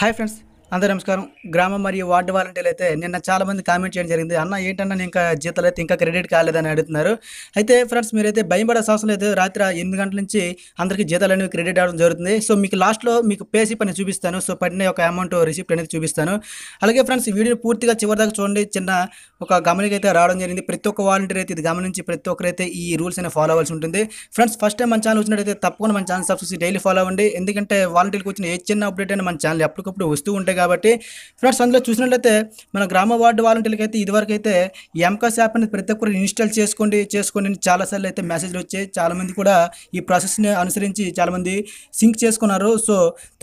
Hi friends, అందరూ నమస్కారం గ్రామం మరియు వార్డు వాలంటీర్లు అయితే నిన్న చాలా మంది కామెంట్ చేయడం జరిగింది అన్న ఏంటన్నా నేను ఇంకా జీతాలు అయితే ఇంకా క్రెడిట్ కాలేదని అడుగుతున్నారు అయితే ఫ్రెండ్స్ మీరైతే భయం పడే అవసరం అయితే రాత్రి ఎనిమిది గంటల నుంచి అందరికీ జీతాలు అనేవి క్రెడిట్ అవ్వడం జరుగుతుంది సో మీకు లాస్ట్లో మీకు పే పని చూపిస్తాను సో పడిన ఒక అమౌంట్ రిసిప్ట్ అనేది చూపిస్తాను అలాగే ఫ్రెండ్స్ ఈ వీడియో పూర్తిగా చివరిదాకా చూడండి చిన్న ఒక గమనిక అయితే రావడం జరిగింది ప్రతి ఒక్క వాలంటీర్ అయితే ఇది గమనించి ప్రతి ఒక్కరైతే ఈ రూల్స్ అనేవి ఫాలో అవ్వాల్సి ఉంటుంది ఫ్రెండ్స్ ఫస్ట్ టైం మన ఛానల్ అయితే తప్పకుండా మన ఛానల్ సబ్స్క్రైబ్ డైలీ ఫాలో అవ్వండి ఎందుకంటే వాలంటీర్కి వచ్చిన ఏ చిన్న అప్డేట్ అయినా మన ఛానల్ ఎప్పటికప్పుడు వస్తూ ఉంటాయి కాబట్టి ఫ్రెండ్స్ అందులో చూసినట్లయితే మన గ్రామ వార్డు వాలంటీర్లకి అయితే ఇదివరకు అయితే ఎంకాస్ యాప్ అనేది ప్రతి ఒక్కరు ఇన్స్టాల్ చేసుకోండి చేసుకోండి చాలాసార్లు అయితే మెసేజ్లు వచ్చాయి చాలామంది కూడా ఈ ప్రాసెస్ని అనుసరించి చాలామంది సింక్ చేసుకున్నారు సో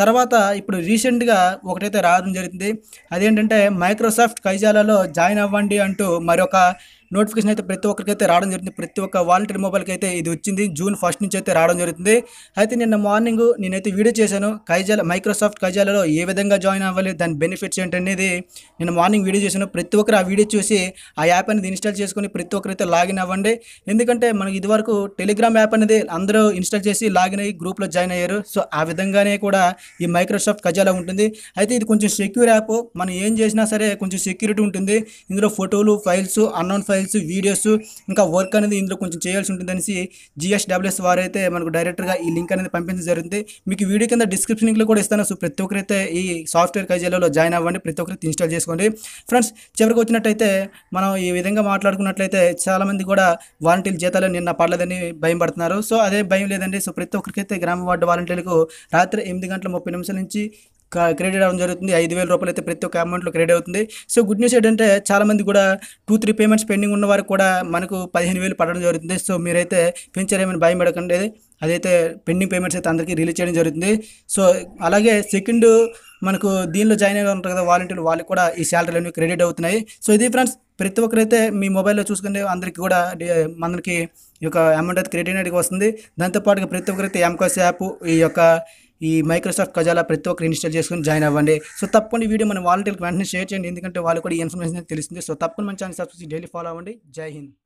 తర్వాత ఇప్పుడు రీసెంట్గా ఒకటైతే రావడం జరిగింది అదేంటంటే మైక్రోసాఫ్ట్ కైజాలలో జాయిన్ అవ్వండి అంటూ మరొక నోటిఫికేషన్ అయితే ప్రతి ఒక్కరికి అయితే రావడం జరుగుతుంది ప్రతి ఒక్క వాలంటీర్ మొబైల్కి అయితే ఇది వచ్చింది జూన్ ఫస్ట్ నుంచి అయితే రావడం జరుగుతుంది అయితే నిన్న మార్నింగ్ నేనైతే వీడియో చేశాను కైజాల మైక్రోసాఫ్ట్ కైజాలలో ఏ విధంగా జాయిన్ అవ్వాలి దాని బెనిఫిట్స్ ఏంటనేది నేను మార్నింగ్ వీడియో చేశాను ప్రతి ఒక్కరు ఆ వీడియో చూసి ఆ యాప్ అనేది ఇన్స్టాల్ చేసుకుని ప్రతి అయితే లాగిన్ అవ్వండి ఎందుకంటే మనకి ఇదివరకు టెలిగ్రామ్ యాప్ అనేది అందరూ ఇన్స్టాల్ చేసి లాగిన్ అయ్యి గ్రూప్లో జాయిన్ అయ్యారు సో ఆ విధంగానే కూడా ఈ మైక్రోసాఫ్ట్ కజాల ఉంటుంది అయితే ఇది కొంచెం సెక్యూర్ యాప్ మనం ఏం చేసినా సరే కొంచెం సెక్యూరిటీ ఉంటుంది ఇందులో ఫోటోలు files unknown files files videos ఇంకా వర్క్ అనేది ఇందులో కొంచెం చేయాల్సి ఉంటుంది అనేసి జిఎస్డబ్ల్యూఎస్ వారైతే మనకు డైరెక్ట్గా ఈ లింక్ అనేది పంపించడం జరుగుతుంది మీకు వీడియో కింద డిస్క్రిప్షన్ లింక్లో కూడా ఇస్తాను సో ప్రతి ఒక్కరైతే ఈ సాఫ్ట్వేర్ కైజీలలో జాయిన్ అవ్వండి ప్రతి ఒక్కరికి ఇన్స్టాల్ చేసుకోండి ఫ్రెండ్స్ చివరికి వచ్చినట్టయితే మనం ఈ విధంగా మాట్లాడుకున్నట్లయితే చాలామంది కూడా వాలంటీర్ జీతాలు నిన్న పడలేదని భయం పడుతున్నారు సో అదే భయం లేదండి సో ప్రతి ఒక్కరికైతే గ్రామ వార్డు వాలంటీర్లకు రాత్రి ఎనిమిది గంటల ముప్పై నిమిషాల నుంచి క్రెడిట్ అవ్వడం జరుగుతుంది ఐదు వేల రూపాయలు అయితే ప్రతి ఒక్క అమౌంట్లో క్రెడిట్ అవుతుంది సో గుడ్ న్యూస్ ఏంటంటే చాలామంది కూడా టూ త్రీ పేమెంట్స్ పెండింగ్ ఉన్న వారు కూడా మనకు పదిహేను వేలు పడడం జరుగుతుంది సో మీరైతే ఏమైనా భయం పడకండి అదైతే పెండింగ్ పేమెంట్స్ అయితే అందరికీ రిలీజ్ చేయడం జరుగుతుంది సో అలాగే సెకండ్ మనకు దీనిలో జాయిన్ అయ్యి ఉంటారు కదా వాలంటీర్లు వాళ్ళకి కూడా ఈ శాలరీలు అనేవి క్రెడిట్ అవుతున్నాయి సో ఇది ఫ్రెండ్స్ ప్రతి ఒక్కరైతే మీ మొబైల్లో చూసుకుంటే అందరికీ కూడా మనకి ఈ యొక్క అమౌంట్ అయితే క్రెడిట్ అయినట్టుగా వస్తుంది దాంతోపాటుగా ప్రతి ఒక్కరైతే ఎంకాస్ యాప్ ఈ యొక్క ఈ మైక్రోసాఫ్ట్ కజాల ప్రతి ఒక్కరు ఇన్స్టాల్ చేసుకుని జాయిన్ అవ్వండి సో తప్పకుండా వీడియో మన వాలంటీర్కి వెంటనే షేర్ చేయండి ఎందుకంటే వాళ్ళు కూడా ఈ ఇన్ఫర్మేషన్ తెలిసింది సో తప్పకుండా మంచి ఛానల్ సబ్స్క్రైబ్ డైలీ ఫాలో అవ్వండి జై హింద్